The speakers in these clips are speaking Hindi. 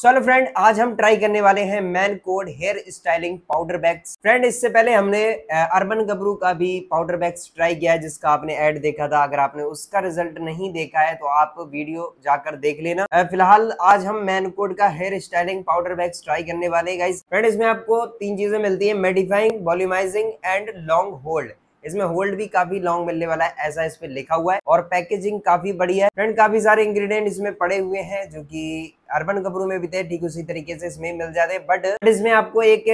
चलो फ्रेंड आज हम ट्राई करने वाले हैं man code hair styling powder bags friend इससे पहले हमने अर्बन गबरू का भी पाउडर बैग्स ट्राई किया है जिसका आपने ऐड देखा था अगर आपने उसका रिजल्ट नहीं देखा है तो आप वीडियो जाकर देख लेना फिलहाल आज हम मैन कोड का hair styling powder bags try करने वाले गाइज फ्रेंड इसमें आपको तीन चीजें मिलती है mattifying volumizing and long hold इसमें होल्ड भी काफी लॉन्ग मिलने वाला है ऐसा इस पे लिखा हुआ है और पैकेजिंग काफी बड़ी है फ्रेंड काफी सारे इंग्रेडिएंट इसमें पड़े हुए हैं जो कि अर्बन कपड़ों में भी थे ठीक उसी तरीके से इसमें मिल जाते हैं बट इसमें आपको एक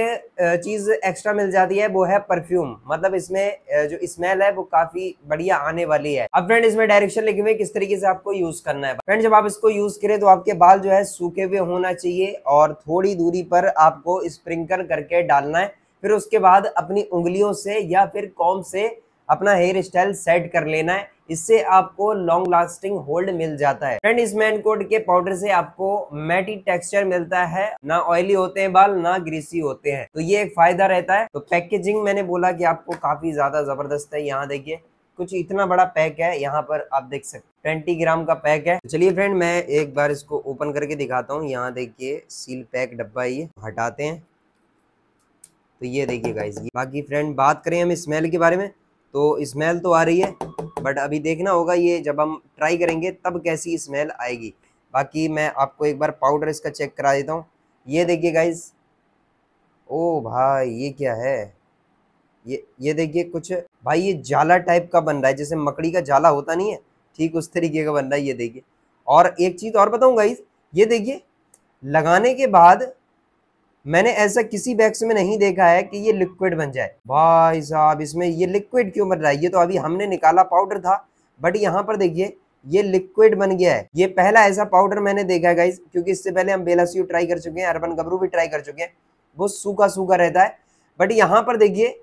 चीज एक्स्ट्रा मिल जाती है वो है परफ्यूम मतलब इसमें जो स्मेल है वो काफी बढ़िया आने वाली है अब फ्रेंड इसमें डायरेक्शन लिखे हुए किस तरीके से आपको यूज करना है फ्रेंड जब आप इसको यूज करें तो आपके बाल जो है सूखे हुए होना चाहिए और थोड़ी दूरी पर आपको स्प्रिंकल करके डालना है फिर उसके बाद अपनी उंगलियों से या फिर कॉम से अपना हेयर स्टाइल सेट कर लेना है इससे आपको लॉन्ग लास्टिंग होल्ड मिल जाता है फ्रेंड इस मैन कोड के पाउडर से आपको मैटी टेक्सचर मिलता है ना ऑयली होते हैं बाल ना ग्रीसी होते हैं तो ये एक फायदा रहता है तो पैकेजिंग मैंने बोला कि आपको काफी ज्यादा जबरदस्त है यहाँ देखिए कुछ इतना बड़ा पैक है यहाँ पर आप देख सकते ट्वेंटी ग्राम का पैक है चलिए फ्रेंड मैं एक बार इसको ओपन करके दिखाता हूँ यहाँ देखिए सील पैक डब्बा ये हटाते हैं तो ये देखिए गाइज बाकी फ्रेंड बात करें हम स्मेल के बारे में तो स्मेल तो आ रही है बट अभी देखना होगा ये जब हम ट्राई करेंगे तब कैसी स्मेल आएगी बाकी मैं आपको एक बार पाउडर इसका चेक करा देता हूँ ये देखिए गाइज ओ भाई ये क्या है ये ये देखिए कुछ भाई ये जाला टाइप का बन रहा है जैसे मकड़ी का जाला होता नहीं है ठीक उस तरीके का बन रहा है ये देखिए और एक चीज़ और बताऊँ गाइज ये देखिए लगाने के बाद मैंने ऐसा किसी बैग्स में नहीं देखा है कि ये लिक्विड बन जाए भाई साहब इसमें ये लिक्विड क्यों बन रहा है ये तो अभी हमने निकाला पाउडर था बट यहाँ पर देखिए ये लिक्विड बन गया है ये पहला ऐसा पाउडर मैंने देखा है गाइज क्योंकि इससे पहले हम बेलास्यू ट्राई कर चुके हैं अर्बन गबरू भी ट्राई कर चुके हैं वो सूखा सूखा रहता है बट यहाँ पर देखिए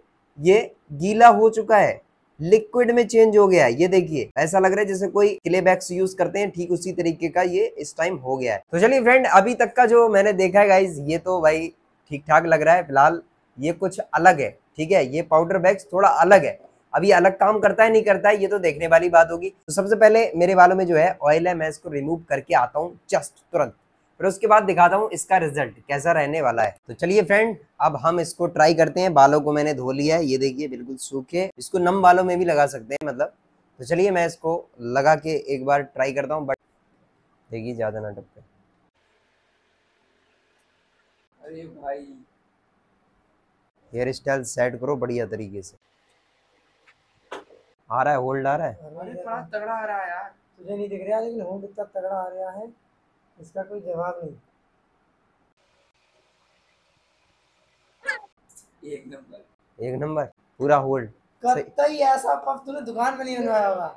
ये गीला हो चुका है लिक्विड में चेंज हो गया है ये देखिए ऐसा लग रहा है जैसे कोई क्ले बैग्स यूज करते हैं ठीक उसी तरीके का ये इस टाइम हो गया है तो चलिए फ्रेंड अभी तक का जो मैंने देखा है गाइज ये तो भाई ठीक ठाक लग रहा है फिलहाल ये कुछ अलग है ठीक है ये पाउडर बैग्स थोड़ा अलग है अभी अलग काम करता है नहीं करता है ये तो देखने वाली बात होगी तो सबसे पहले मेरे बालों में जो है ऑयल है मैं इसको रिमूव करके आता हूँ जस्ट तुरंत फिर उसके बाद दिखाता हूँ इसका रिजल्ट कैसा रहने वाला है तो चलिए फ्रेंड अब हम इसको ट्राई करते हैं बालों को मैंने धो लिया है ये देखिए बिल्कुल सूखे इसको नम बालों में भी लगा सकते हैं मतलब तो चलिए मैं इसको लगा के एक बार ट्राई करता हूँ बट देखिए ज़्यादा ना टपके अरे भाई हेयर स्टाइल सेट करो बढ़िया तरीके से आ रहा है होल्ड आ रहा है अरे थोड़ा तगड़ा आ रहा है यार तुझे नहीं दिख रहा लेकिन होल्ड इतना तगड़ा आ रहा है इसका कोई जवाब नहीं एक नंबर एक नंबर पूरा होल्ड कतई ऐसा पफ तूने दुकान में नहीं बनवाया होगा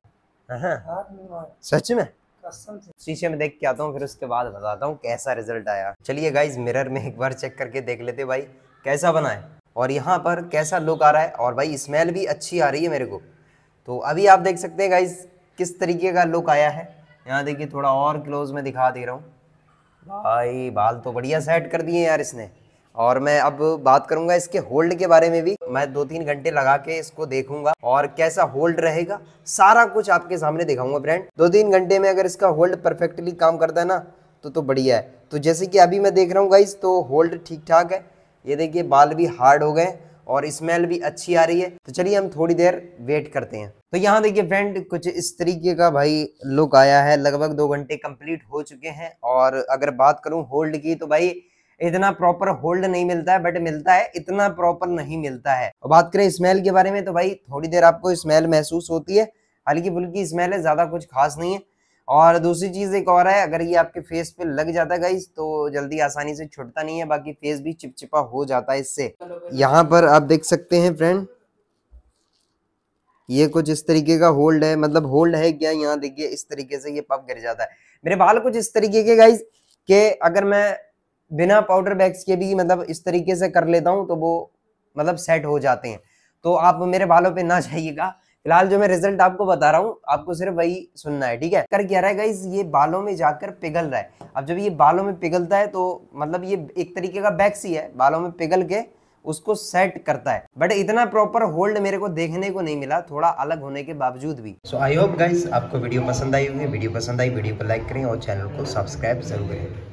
हां हाथ में सच में शीशे में देख के आता हूँ फिर उसके बाद बताता हूँ कैसा रिजल्ट आया चलिए गाइज मिरर में एक बार चेक करके देख लेते भाई कैसा बना है और यहाँ पर कैसा लुक आ रहा है और भाई स्मेल भी अच्छी आ रही है मेरे को तो अभी आप देख सकते हैं गाइज किस तरीके का लुक आया है यहाँ देखिए थोड़ा और क्लोज में दिखा दे रहा हूँ भाई बाल तो बढ़िया सेट कर दिए यार इसने और मैं अब बात करूंगा इसके होल्ड के बारे में भी मैं दो तीन घंटे लगा के इसको देखूंगा और कैसा होल्ड रहेगा सारा कुछ आपके सामने दिखाऊंगा फ्रेंड दो तीन घंटे में अगर इसका होल्ड परफेक्टली काम करता है ना तो तो बढ़िया है तो जैसे कि अभी मैं देख रहा हूँ गाइज तो होल्ड ठीक ठाक है ये देखिए बाल भी हार्ड हो गए और स्मेल भी अच्छी आ रही है तो चलिए हम थोड़ी देर वेट करते हैं तो यहाँ देखिए फ्रेंड कुछ इस तरीके का भाई लुक आया है लगभग दो घंटे कंप्लीट हो चुके हैं और अगर बात करूँ होल्ड की तो भाई इतना प्रॉपर होल्ड नहीं मिलता है बट मिलता है इतना प्रॉपर नहीं मिलता है और बात करें स्मेल के बारे में तो भाई थोड़ी देर आपको स्मेल महसूस होती है हल्की फुल्की स्मेल है ज़्यादा कुछ खास नहीं है और दूसरी चीज़ एक और है अगर ये आपके फेस पे लग जाता है गाइस तो जल्दी आसानी से छुटता नहीं है बाकी फेस भी चिपचिपा हो जाता है इससे यहाँ पर आप देख सकते हैं फ्रेंड ये कुछ इस तरीके का होल्ड है मतलब होल्ड है क्या यहाँ देखिए इस तरीके से ये पप गिर जाता है मेरे बाल कुछ इस तरीके के गाइज के अगर मैं बिना पाउडर बैग्स के भी मतलब इस तरीके से कर लेता हूँ तो वो मतलब सेट हो जाते हैं तो आप मेरे बालों पे ना जाइएगा फिलहाल जो मैं रिजल्ट आपको बता रहा हूँ आपको सिर्फ वही सुनना है ठीक है कर क्या रहा है गाइज ये बालों में जाकर पिघल रहा है अब जब ये बालों में पिघलता है तो मतलब ये एक तरीके का बैक्स ही है बालों में पिघल के उसको सेट करता है बट इतना प्रॉपर होल्ड मेरे को देखने को नहीं मिला थोड़ा अलग होने के बावजूद भी सो आई होप गाइज आपको वीडियो पसंद आई होगी वीडियो पसंद आई वीडियो को लाइक करें और चैनल को सब्सक्राइब जरूर करें